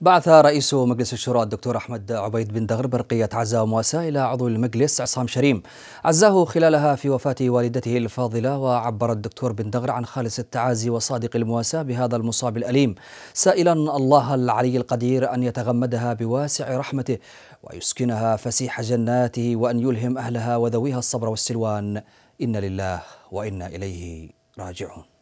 بعث رئيس مجلس الشورى الدكتور أحمد عبيد بن دغر برقية عزاء مواساة إلى عضو المجلس عصام شريم عزاه خلالها في وفاة والدته الفاضلة وعبر الدكتور بن دغر عن خالص التعازي وصادق المواساة بهذا المصاب الأليم سائلا الله العلي القدير أن يتغمدها بواسع رحمته ويسكنها فسيح جناته وأن يلهم أهلها وذويها الصبر والسلوان إن لله وإنا إليه راجعون